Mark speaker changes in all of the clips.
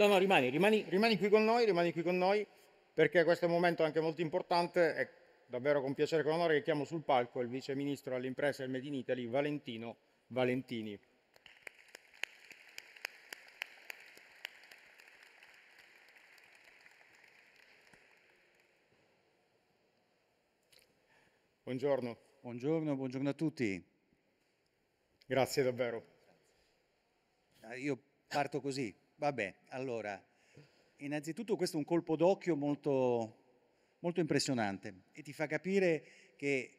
Speaker 1: No, no, rimani, rimani, rimani qui con noi, rimani qui con noi, perché questo è un momento anche molto importante. È davvero con piacere e con onore che chiamo sul palco il vice ministro alle imprese e al Made in Italy, Valentino Valentini. Buongiorno. Buongiorno, buongiorno a tutti. Grazie davvero. Eh, io parto così. Vabbè, allora, innanzitutto questo è un colpo d'occhio molto, molto impressionante e ti fa capire che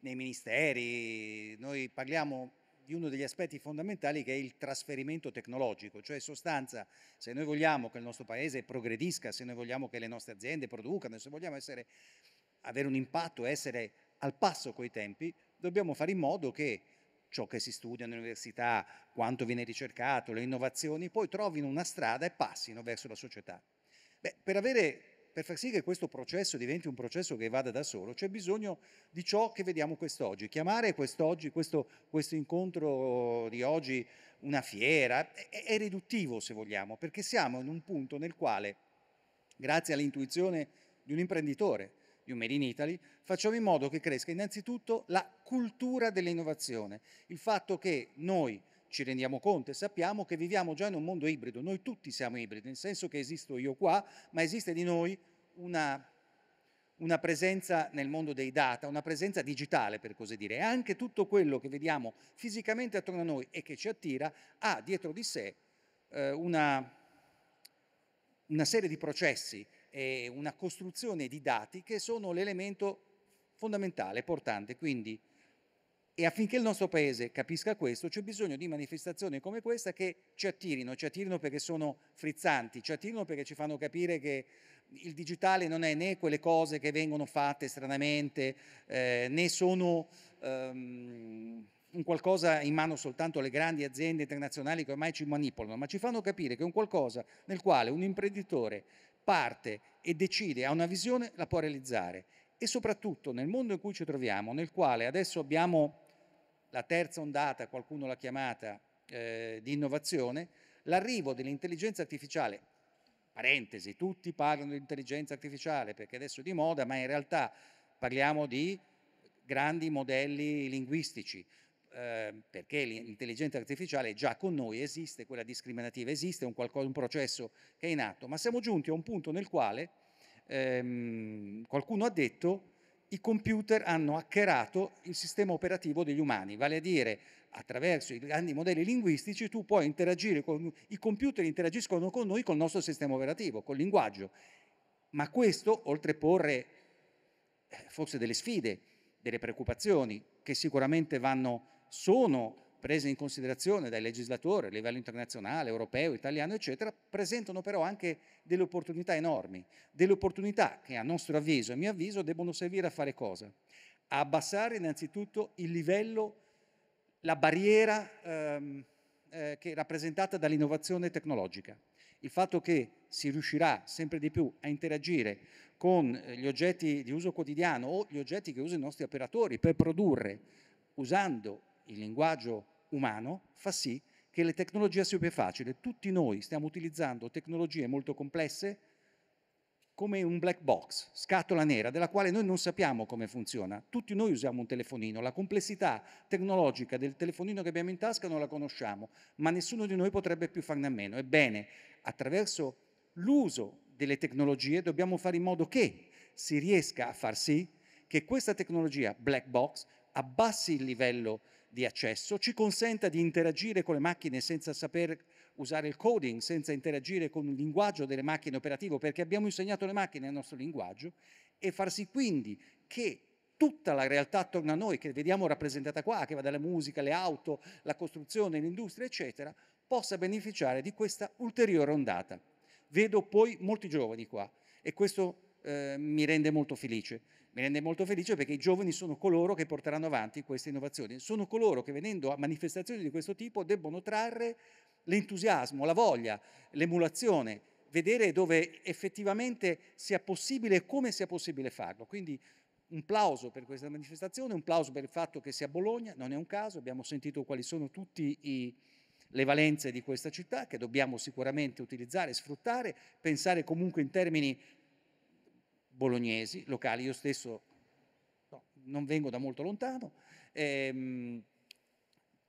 Speaker 1: nei ministeri noi parliamo di uno degli aspetti fondamentali che è il trasferimento tecnologico, cioè in sostanza se noi vogliamo che il nostro paese progredisca, se noi vogliamo che le nostre aziende producano, se vogliamo essere, avere un impatto, essere al passo coi tempi, dobbiamo fare in modo che ciò che si studia all'università, quanto viene ricercato, le innovazioni, poi trovino una strada e passino verso la società. Beh, per, avere, per far sì che questo processo diventi un processo che vada da solo, c'è bisogno di ciò che vediamo quest'oggi. Chiamare quest'oggi, questo, questo incontro di oggi una fiera è, è riduttivo, se vogliamo, perché siamo in un punto nel quale, grazie all'intuizione di un imprenditore, You Made in Italy, facciamo in modo che cresca innanzitutto la cultura dell'innovazione, il fatto che noi ci rendiamo conto e sappiamo che viviamo già in un mondo ibrido, noi tutti siamo ibridi, nel senso che esisto io qua, ma esiste di noi una, una presenza nel mondo dei data, una presenza digitale per così dire, e anche tutto quello che vediamo fisicamente attorno a noi e che ci attira ha dietro di sé eh, una, una serie di processi eh, una costruzione di dati che sono l'elemento fondamentale, portante. Quindi, e affinché il nostro Paese capisca questo, c'è bisogno di manifestazioni come questa che ci attirino, ci attirino perché sono frizzanti, ci attirino perché ci fanno capire che il digitale non è né quelle cose che vengono fatte stranamente, eh, né sono um, un qualcosa in mano soltanto alle grandi aziende internazionali che ormai ci manipolano, ma ci fanno capire che è un qualcosa nel quale un imprenditore parte e decide, ha una visione, la può realizzare. E soprattutto nel mondo in cui ci troviamo, nel quale adesso abbiamo la terza ondata, qualcuno l'ha chiamata, eh, di innovazione, l'arrivo dell'intelligenza artificiale, parentesi, tutti parlano di intelligenza artificiale perché adesso è di moda, ma in realtà parliamo di grandi modelli linguistici, Ehm, perché l'intelligenza artificiale è già con noi, esiste quella discriminativa, esiste un, qualcosa, un, processo che è in atto, ma siamo giunti a un punto nel quale ehm, qualcuno ha detto i computer hanno hackerato il sistema operativo degli umani, vale a dire attraverso i grandi modelli linguistici tu puoi interagire con i computer interagiscono con noi col nostro sistema operativo, col linguaggio. Ma questo oltre a porre eh, forse delle sfide, delle preoccupazioni che sicuramente vanno sono prese in considerazione dai legislatori a livello internazionale, europeo, italiano, eccetera, presentano però anche delle opportunità enormi, delle opportunità che a nostro avviso e a mio avviso debbono servire a fare cosa? A abbassare innanzitutto il livello, la barriera ehm, eh, che è rappresentata dall'innovazione tecnologica. Il fatto che si riuscirà sempre di più a interagire con eh, gli oggetti di uso quotidiano o gli oggetti che usano i nostri operatori per produrre usando il linguaggio umano fa sì che le tecnologie siano più facili. Tutti noi stiamo utilizzando tecnologie molto complesse come un black box, scatola nera, della quale noi non sappiamo come funziona. Tutti noi usiamo un telefonino, la complessità tecnologica del telefonino che abbiamo in tasca non la conosciamo, ma nessuno di noi potrebbe più farne a meno. Ebbene, attraverso l'uso delle tecnologie dobbiamo fare in modo che si riesca a far sì che questa tecnologia black box abbassi il livello di di accesso, ci consenta di interagire con le macchine senza saper usare il coding, senza interagire con il linguaggio delle macchine operativo, perché abbiamo insegnato le macchine il nostro linguaggio, e far sì quindi che tutta la realtà attorno a noi, che vediamo rappresentata qua, che va dalla musica, le auto, la costruzione, l'industria, eccetera, possa beneficiare di questa ulteriore ondata. Vedo poi molti giovani qua e questo eh, mi rende molto felice mi rende molto felice perché i giovani sono coloro che porteranno avanti queste innovazioni, sono coloro che venendo a manifestazioni di questo tipo debbono trarre l'entusiasmo, la voglia, l'emulazione, vedere dove effettivamente sia possibile e come sia possibile farlo. Quindi un plauso per questa manifestazione, un plauso per il fatto che sia Bologna, non è un caso, abbiamo sentito quali sono tutte le valenze di questa città che dobbiamo sicuramente utilizzare, sfruttare, pensare comunque in termini bolognesi, locali, io stesso no, non vengo da molto lontano, ehm,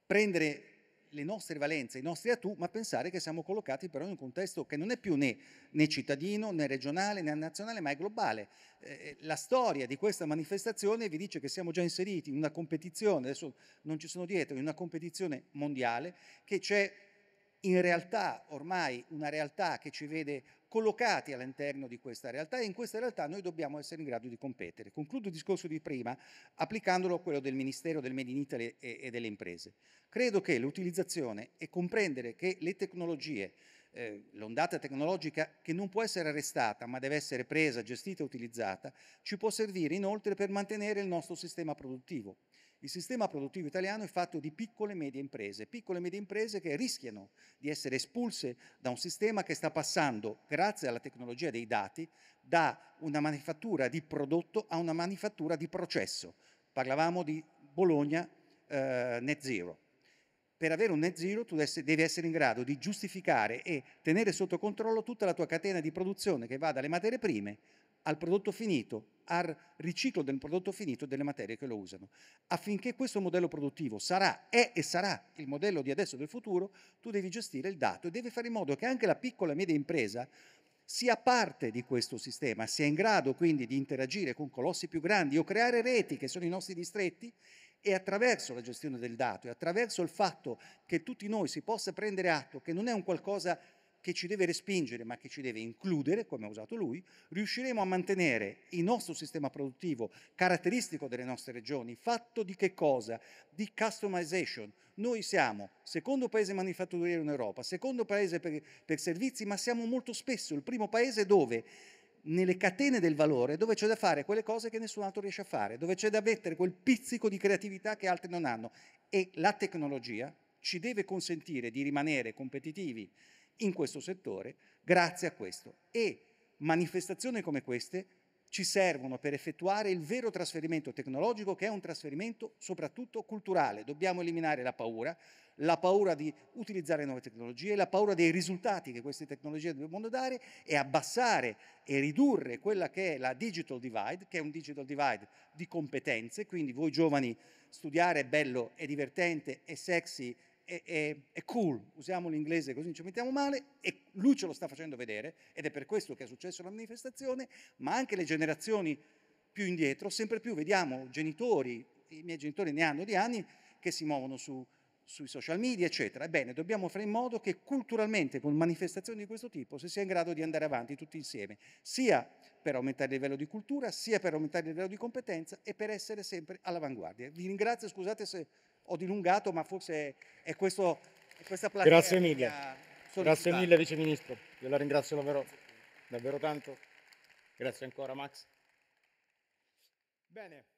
Speaker 1: prendere le nostre valenze, i nostri atu, ma pensare che siamo collocati però in un contesto che non è più né, né cittadino, né regionale, né nazionale, ma è globale. Eh, la storia di questa manifestazione vi dice che siamo già inseriti in una competizione, adesso non ci sono dietro, in una competizione mondiale, che c'è in realtà ormai una realtà che ci vede collocati all'interno di questa realtà e in questa realtà noi dobbiamo essere in grado di competere. Concludo il discorso di prima applicandolo a quello del Ministero del Made in Italy e, e delle imprese. Credo che l'utilizzazione e comprendere che le tecnologie, eh, l'ondata tecnologica che non può essere arrestata ma deve essere presa, gestita e utilizzata, ci può servire inoltre per mantenere il nostro sistema produttivo. Il sistema produttivo italiano è fatto di piccole e medie imprese, piccole e medie imprese che rischiano di essere espulse da un sistema che sta passando, grazie alla tecnologia dei dati, da una manifattura di prodotto a una manifattura di processo. Parlavamo di Bologna eh, net zero. Per avere un net zero tu devi essere in grado di giustificare e tenere sotto controllo tutta la tua catena di produzione che va dalle materie prime al prodotto finito, al riciclo del prodotto finito e delle materie che lo usano. Affinché questo modello produttivo sarà, è e sarà il modello di adesso e del futuro, tu devi gestire il dato e devi fare in modo che anche la piccola e media impresa sia parte di questo sistema, sia in grado quindi di interagire con colossi più grandi o creare reti che sono i nostri distretti e attraverso la gestione del dato e attraverso il fatto che tutti noi si possa prendere atto che non è un qualcosa che ci deve respingere ma che ci deve includere, come ha usato lui, riusciremo a mantenere il nostro sistema produttivo caratteristico delle nostre regioni, fatto di che cosa? Di customization. Noi siamo secondo paese manifatturiero in Europa, secondo paese per, per servizi, ma siamo molto spesso il primo paese dove nelle catene del valore dove c'è da fare quelle cose che nessun altro riesce a fare, dove c'è da mettere quel pizzico di creatività che altri non hanno. E la tecnologia ci deve consentire di rimanere competitivi in questo settore grazie a questo. E manifestazioni come queste ci servono per effettuare il vero trasferimento tecnologico che è un trasferimento soprattutto culturale. Dobbiamo eliminare la paura, la paura di utilizzare nuove tecnologie, la paura dei risultati che queste tecnologie devono dare e abbassare e ridurre quella che è la digital divide, che è un digital divide di competenze, quindi voi giovani studiare è bello, è divertente, è sexy è, è, è cool, usiamo l'inglese così non ci mettiamo male, e lui ce lo sta facendo vedere, ed è per questo che è successo la manifestazione, ma anche le generazioni più indietro, sempre più vediamo genitori, i miei genitori ne hanno di anni, che si muovono su, sui social media, eccetera. Ebbene, dobbiamo fare in modo che culturalmente, con manifestazioni di questo tipo, si sia in grado di andare avanti tutti insieme, sia per aumentare il livello di cultura, sia per aumentare il livello di competenza e per essere sempre all'avanguardia. Vi ringrazio, scusate se ho dilungato, ma forse è, questo, è questa platea. Grazie mille. Grazie mille Vice Ministro, io la ringrazio davvero, davvero tanto. Grazie ancora Max. Bene.